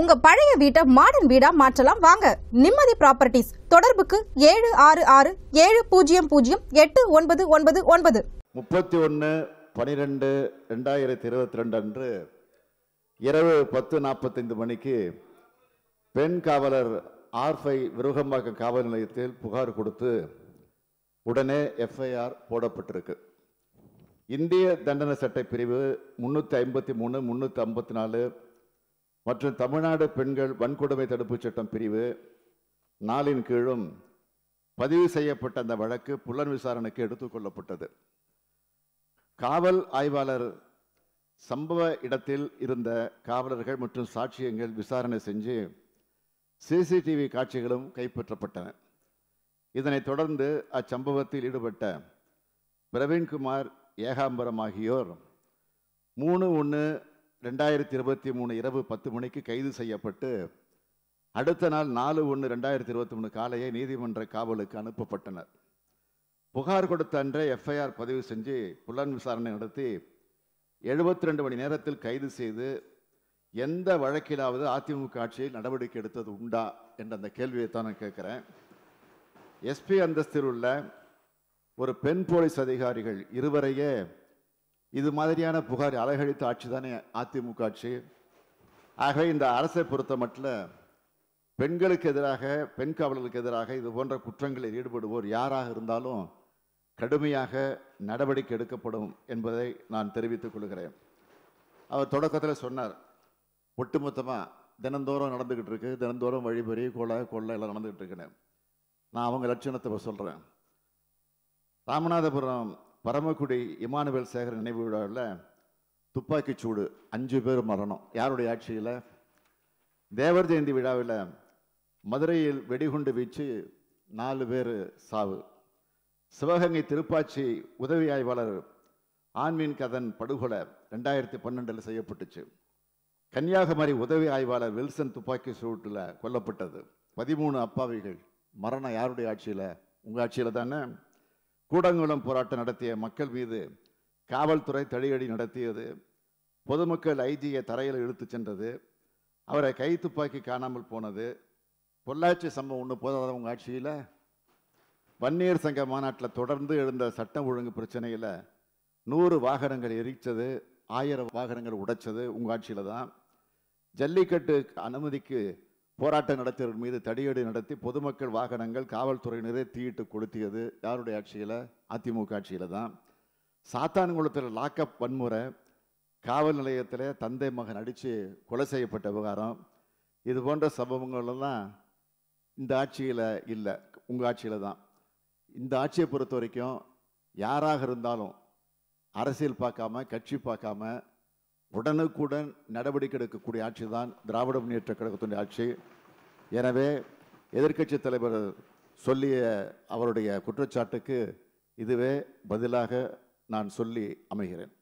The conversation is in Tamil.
உங்க பழைய வீட்டை மாடர்ன் வீடா மாற்றலாம் வாங்க நிம்மதி ப்ராப்பர்ட்டிஸ் தொடர்புக்கு ஏழு ஆறு ஆறு ஏழு பூஜ்ஜியம் பூஜ்ஜியம் எட்டு ஒன்பது ஒன்பது ஒன்பது முப்பத்தி ஒன்று பனிரெண்டு ரெண்டாயிரத்தி இருபத்தி ரெண்டு அன்று இரவு பத்து நாற்பத்தைந்து மணிக்கு பெண் காவலர் ஆர்ஃபை விருகம்பாக்கம் காவல் நிலையத்தில் புகார் கொடுத்து உடனே எஃப்ஐஆர் போடப்பட்டிருக்கு இந்திய தண்டனை சட்ட பிரிவு முந்நூற்றி ஐம்பத்தி மூணு முந்நூற்றி ஐம்பத்தி நாலு மற்றும் தமிழ்நாடு பெண்கள் வன்கொடுமை தடுப்பு சட்டம் பிரிவு நாளின் கீழும் பதிவு செய்யப்பட்ட அந்த வழக்கு புலன் விசாரணைக்கு எடுத்துக்கொள்ளப்பட்டது காவல் ஆய்வாளர் சம்பவ இடத்தில் இருந்த காவலர்கள் மற்றும் சாட்சியங்கள் விசாரணை செஞ்சு சிசிடிவி காட்சிகளும் கைப்பற்றப்பட்டன இதனைத் தொடர்ந்து அச்சம்பவத்தில் ஈடுபட்ட பிரவீன்குமார் ஏகாம்பரம் ஆகியோர் மூணு ஒன்று ரெண்டாயிரத்தி இருபத்தி மூணு இரவு பத்து மணிக்கு கைது செய்யப்பட்டு அடுத்த நாள் நாலு ஒன்று ரெண்டாயிரத்தி இருபத்தி மூணு காலையே நீதிமன்ற காவலுக்கு அனுப்பப்பட்டனர் புகார் கொடுத்த அன்றே எஃப்ஐஆர் பதிவு செஞ்சு புலன் விசாரணை நடத்தி எழுபத்தி ரெண்டு மணி நேரத்தில் கைது செய்து எந்த வழக்கிலாவது அதிமுக ஆட்சியில் நடவடிக்கை எடுத்தது உண்டா என்ற அந்த கேள்வியை தான் நான் கேட்குறேன் எஸ்பி அந்தஸ்தில் உள்ள ஒரு பெண் போலீஸ் அதிகாரிகள் இருவரையே இது மாதிரியான புகார் அலைகழித்த ஆட்சி தானே அதிமுக ஆட்சி ஆகவே இந்த அரசை பொறுத்த மட்டும் பெண்களுக்கு எதிராக பெண் காவலர்களுக்கு எதிராக இது போன்ற குற்றங்களில் ஈடுபடுவோர் யாராக இருந்தாலும் கடுமையாக நடவடிக்கை எடுக்கப்படும் என்பதை நான் தெரிவித்துக் கொள்கிறேன் அவர் தொடக்கத்தில் சொன்னார் ஒட்டுமொத்தமாக தினந்தோறும் நடந்துக்கிட்டு இருக்கு தினந்தோறும் வழிபறி கொலை கொள்ளை எல்லாம் நடந்துக்கிட்டு இருக்கிறேன் நான் அவங்க லட்சணத்தை சொல்கிறேன் ராமநாதபுரம் பரமக்குடி இமானுவேல் சேகர் நினைவு விழாவில் சூடு அஞ்சு பேர் மரணம் யாருடைய ஆட்சியில் தேவர் ஜெயந்தி விழாவில் மதுரையில் வெடிகுண்டு வீச்சு நாலு பேர் சாவு சிவகங்கை திருப்பாச்சி உதவி ஆய்வாளர் ஆன்மீன் கதன் படுகொலை ரெண்டாயிரத்தி பன்னெண்டில் செய்யப்பட்டுச்சு கன்னியாகுமரி உதவி ஆய்வாளர் வில்சன் துப்பாக்கி சூட்டில் கொல்லப்பட்டது பதிமூணு அப்பாவிகள் மரணம் யாருடைய ஆட்சியில் உங்கள் ஆட்சியில் தானே கூடங்குளம் போராட்டம் நடத்திய மக்கள் மீது காவல்துறை தடியடி நடத்தியது பொதுமக்கள் ஐஜியை தரையில் இழுத்து சென்றது அவரை கை துப்பாக்கி காணாமல் போனது பொள்ளாச்சி சம்பவம் ஒன்று போதாத உங்கள் ஆட்சியில் வன்னியர் சங்க மாநாட்டில் தொடர்ந்து எழுந்த சட்டம் ஒழுங்கு பிரச்சனையில் நூறு வாகனங்கள் எரிச்சது ஆயிரம் வாகனங்கள் உடைச்சது உங்கள் ஆட்சியில் தான் ஜல்லிக்கட்டு அனுமதிக்கு போராட்டம் நடத்தியவர்கள் மீது தடியடி நடத்தி பொதுமக்கள் வாகனங்கள் காவல்துறையினரே தீயிட்டு கொளுத்தியது யாருடைய ஆட்சியில் அதிமுக ஆட்சியில் தான் சாத்தான்குளத்தில் லாக்அப் வன்முறை காவல் நிலையத்தில் தந்தை மகன் அடித்து கொலை செய்யப்பட்ட விவகாரம் இது போன்ற சம்பவங்கள்லாம் இந்த ஆட்சியில் இல்லை உங்கள் ஆட்சியில் தான் இந்த ஆட்சியை பொறுத்த வரைக்கும் யாராக இருந்தாலும் அரசியல் பார்க்காம கட்சி பார்க்காம உடனுக்குடன் நடவடிக்கை எடுக்கக்கூடிய ஆட்சி தான் திராவிட முன்னேற்ற கழகத்துடைய ஆட்சி எனவே எதிர்கட்சி தலைவர் சொல்லிய அவருடைய குற்றச்சாட்டுக்கு இதுவே பதிலாக நான் சொல்லி அமைகிறேன்